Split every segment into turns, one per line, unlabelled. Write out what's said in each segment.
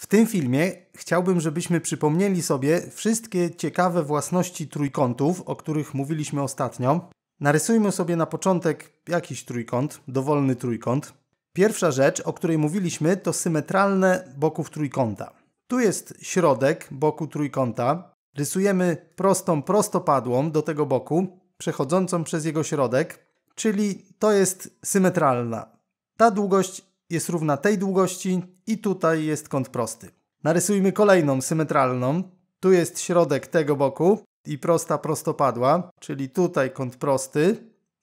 W tym filmie chciałbym, żebyśmy przypomnieli sobie wszystkie ciekawe własności trójkątów, o których mówiliśmy ostatnio. Narysujmy sobie na początek jakiś trójkąt, dowolny trójkąt. Pierwsza rzecz, o której mówiliśmy, to symetralne boków trójkąta. Tu jest środek boku trójkąta. Rysujemy prostą prostopadłą do tego boku, przechodzącą przez jego środek, czyli to jest symetralna. Ta długość jest równa tej długości i tutaj jest kąt prosty. Narysujmy kolejną symetralną. Tu jest środek tego boku i prosta prostopadła, czyli tutaj kąt prosty.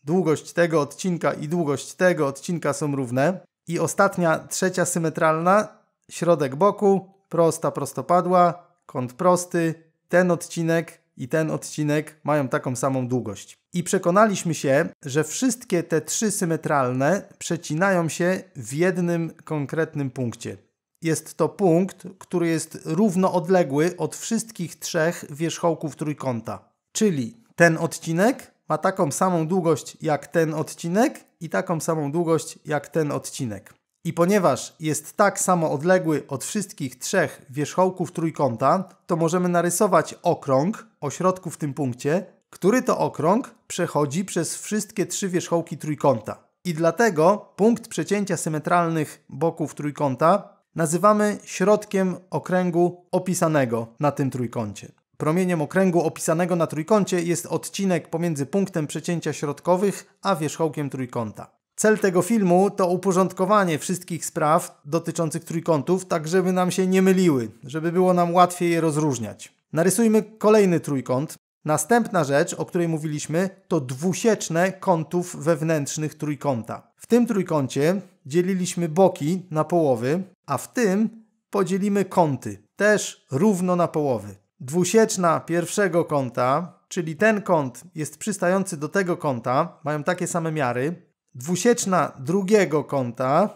Długość tego odcinka i długość tego odcinka są równe. I ostatnia, trzecia symetralna, środek boku, prosta prostopadła, kąt prosty, ten odcinek i ten odcinek mają taką samą długość i przekonaliśmy się, że wszystkie te trzy symetralne przecinają się w jednym konkretnym punkcie. Jest to punkt, który jest równo odległy od wszystkich trzech wierzchołków trójkąta. Czyli ten odcinek ma taką samą długość jak ten odcinek i taką samą długość jak ten odcinek. I ponieważ jest tak samo odległy od wszystkich trzech wierzchołków trójkąta, to możemy narysować okrąg o środku w tym punkcie który to okrąg przechodzi przez wszystkie trzy wierzchołki trójkąta. I dlatego punkt przecięcia symetralnych boków trójkąta nazywamy środkiem okręgu opisanego na tym trójkącie. Promieniem okręgu opisanego na trójkącie jest odcinek pomiędzy punktem przecięcia środkowych a wierzchołkiem trójkąta. Cel tego filmu to uporządkowanie wszystkich spraw dotyczących trójkątów, tak żeby nam się nie myliły, żeby było nam łatwiej je rozróżniać. Narysujmy kolejny trójkąt, Następna rzecz, o której mówiliśmy, to dwusieczne kątów wewnętrznych trójkąta. W tym trójkącie dzieliliśmy boki na połowy, a w tym podzielimy kąty, też równo na połowy. Dwusieczna pierwszego kąta, czyli ten kąt jest przystający do tego kąta, mają takie same miary. Dwusieczna drugiego kąta,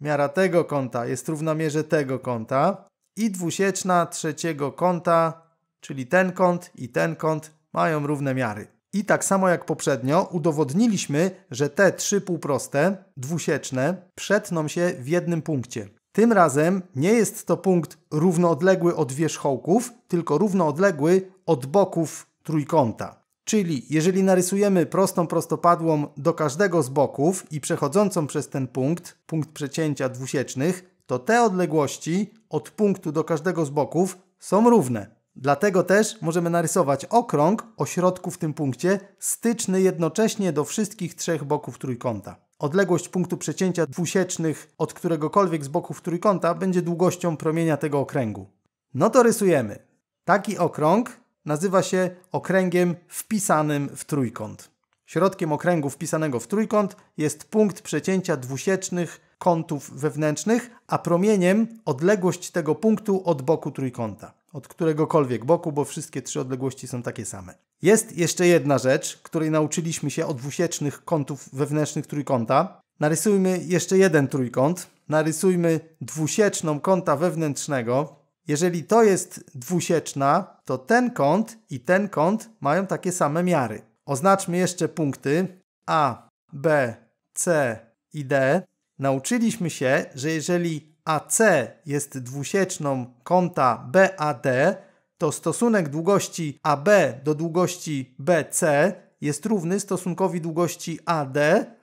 miara tego kąta jest równomierze tego kąta. I dwusieczna trzeciego kąta Czyli ten kąt i ten kąt mają równe miary. I tak samo jak poprzednio udowodniliśmy, że te trzy półproste, dwusieczne, przetną się w jednym punkcie. Tym razem nie jest to punkt równoodległy od wierzchołków, tylko równoodległy od boków trójkąta. Czyli jeżeli narysujemy prostą prostopadłą do każdego z boków i przechodzącą przez ten punkt, punkt przecięcia dwusiecznych, to te odległości od punktu do każdego z boków są równe. Dlatego też możemy narysować okrąg o środku w tym punkcie styczny jednocześnie do wszystkich trzech boków trójkąta. Odległość punktu przecięcia dwusiecznych od któregokolwiek z boków trójkąta będzie długością promienia tego okręgu. No to rysujemy. Taki okrąg nazywa się okręgiem wpisanym w trójkąt. Środkiem okręgu wpisanego w trójkąt jest punkt przecięcia dwusiecznych kątów wewnętrznych, a promieniem odległość tego punktu od boku trójkąta od któregokolwiek boku, bo wszystkie trzy odległości są takie same. Jest jeszcze jedna rzecz, której nauczyliśmy się od dwusiecznych kątów wewnętrznych trójkąta. Narysujmy jeszcze jeden trójkąt. Narysujmy dwusieczną kąta wewnętrznego. Jeżeli to jest dwusieczna, to ten kąt i ten kąt mają takie same miary. Oznaczmy jeszcze punkty A, B, C i D. Nauczyliśmy się, że jeżeli AC jest dwusieczną kąta BAD, to stosunek długości AB do długości BC jest równy stosunkowi długości AD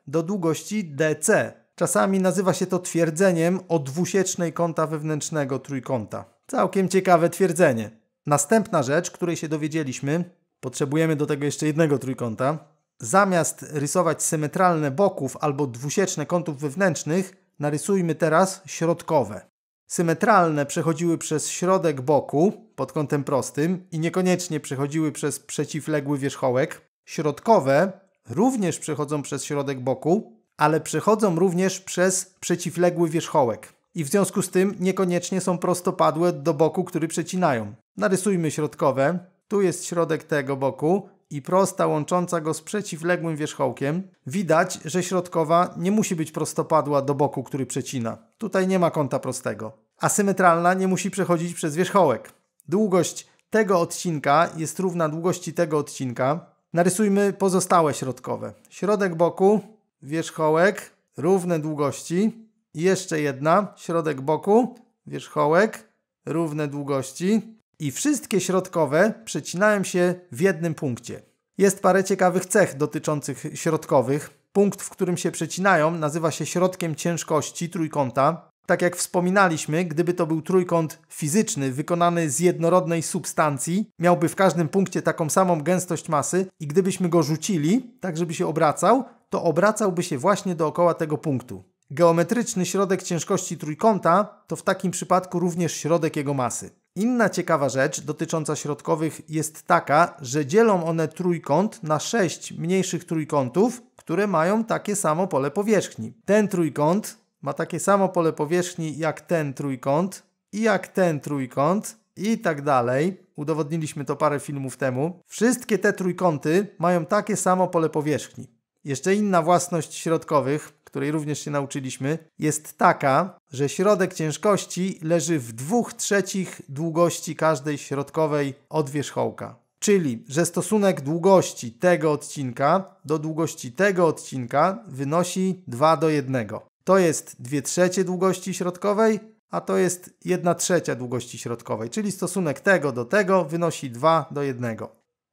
do długości DC. Czasami nazywa się to twierdzeniem o dwusiecznej kąta wewnętrznego trójkąta. Całkiem ciekawe twierdzenie. Następna rzecz, której się dowiedzieliśmy, potrzebujemy do tego jeszcze jednego trójkąta. Zamiast rysować symetralne boków albo dwusieczne kątów wewnętrznych, narysujmy teraz środkowe. Symetralne przechodziły przez środek boku pod kątem prostym i niekoniecznie przechodziły przez przeciwległy wierzchołek. Środkowe również przechodzą przez środek boku, ale przechodzą również przez przeciwległy wierzchołek i w związku z tym niekoniecznie są prostopadłe do boku, który przecinają. Narysujmy środkowe. Tu jest środek tego boku, i prosta łącząca go z przeciwległym wierzchołkiem, widać, że środkowa nie musi być prostopadła do boku, który przecina. Tutaj nie ma kąta prostego. Asymetralna nie musi przechodzić przez wierzchołek. Długość tego odcinka jest równa długości tego odcinka. Narysujmy pozostałe środkowe. Środek boku, wierzchołek, równe długości. I jeszcze jedna, środek boku, wierzchołek, równe długości i wszystkie środkowe przecinałem się w jednym punkcie. Jest parę ciekawych cech dotyczących środkowych. Punkt, w którym się przecinają, nazywa się środkiem ciężkości trójkąta. Tak jak wspominaliśmy, gdyby to był trójkąt fizyczny wykonany z jednorodnej substancji, miałby w każdym punkcie taką samą gęstość masy i gdybyśmy go rzucili, tak żeby się obracał, to obracałby się właśnie dookoła tego punktu. Geometryczny środek ciężkości trójkąta to w takim przypadku również środek jego masy. Inna ciekawa rzecz dotycząca środkowych jest taka, że dzielą one trójkąt na sześć mniejszych trójkątów, które mają takie samo pole powierzchni. Ten trójkąt ma takie samo pole powierzchni jak ten trójkąt i jak ten trójkąt i tak dalej. Udowodniliśmy to parę filmów temu. Wszystkie te trójkąty mają takie samo pole powierzchni. Jeszcze inna własność środkowych, której również się nauczyliśmy, jest taka, że środek ciężkości leży w dwóch trzecich długości każdej środkowej od wierzchołka. Czyli, że stosunek długości tego odcinka do długości tego odcinka wynosi 2 do 1. To jest 2 trzecie długości środkowej, a to jest 1 trzecia długości środkowej, czyli stosunek tego do tego wynosi 2 do 1.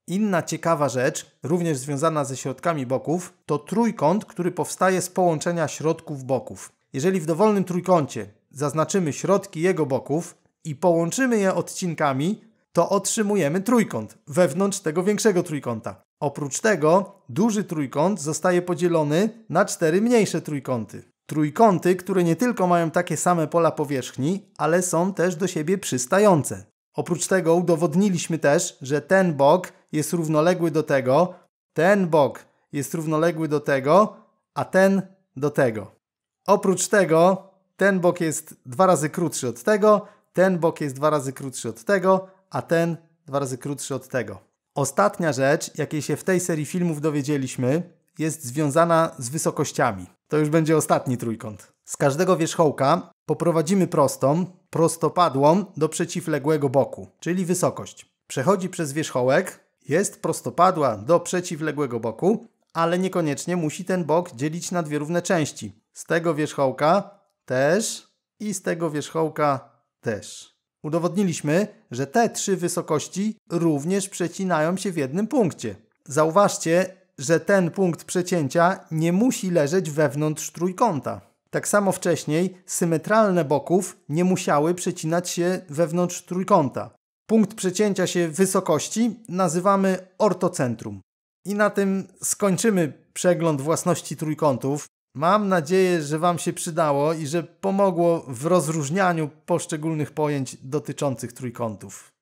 Inna ciekawa rzecz, również związana ze środkami boków, to trójkąt, który powstaje z połączenia środków boków. Jeżeli w dowolnym trójkącie zaznaczymy środki jego boków i połączymy je odcinkami, to otrzymujemy trójkąt wewnątrz tego większego trójkąta. Oprócz tego duży trójkąt zostaje podzielony na cztery mniejsze trójkąty. Trójkąty, które nie tylko mają takie same pola powierzchni, ale są też do siebie przystające. Oprócz tego udowodniliśmy też, że ten bok jest równoległy do tego, ten bok jest równoległy do tego, a ten do tego. Oprócz tego ten bok jest dwa razy krótszy od tego, ten bok jest dwa razy krótszy od tego, a ten dwa razy krótszy od tego. Ostatnia rzecz, jakiej się w tej serii filmów dowiedzieliśmy, jest związana z wysokościami. To już będzie ostatni trójkąt. Z każdego wierzchołka poprowadzimy prostą, prostopadłą do przeciwległego boku, czyli wysokość. Przechodzi przez wierzchołek, jest prostopadła do przeciwległego boku, ale niekoniecznie musi ten bok dzielić na dwie równe części. Z tego wierzchołka też i z tego wierzchołka też. Udowodniliśmy, że te trzy wysokości również przecinają się w jednym punkcie. Zauważcie, że ten punkt przecięcia nie musi leżeć wewnątrz trójkąta. Tak samo wcześniej symetralne boków nie musiały przecinać się wewnątrz trójkąta. Punkt przecięcia się wysokości nazywamy ortocentrum. I na tym skończymy przegląd własności trójkątów. Mam nadzieję, że Wam się przydało i że pomogło w rozróżnianiu poszczególnych pojęć dotyczących trójkątów.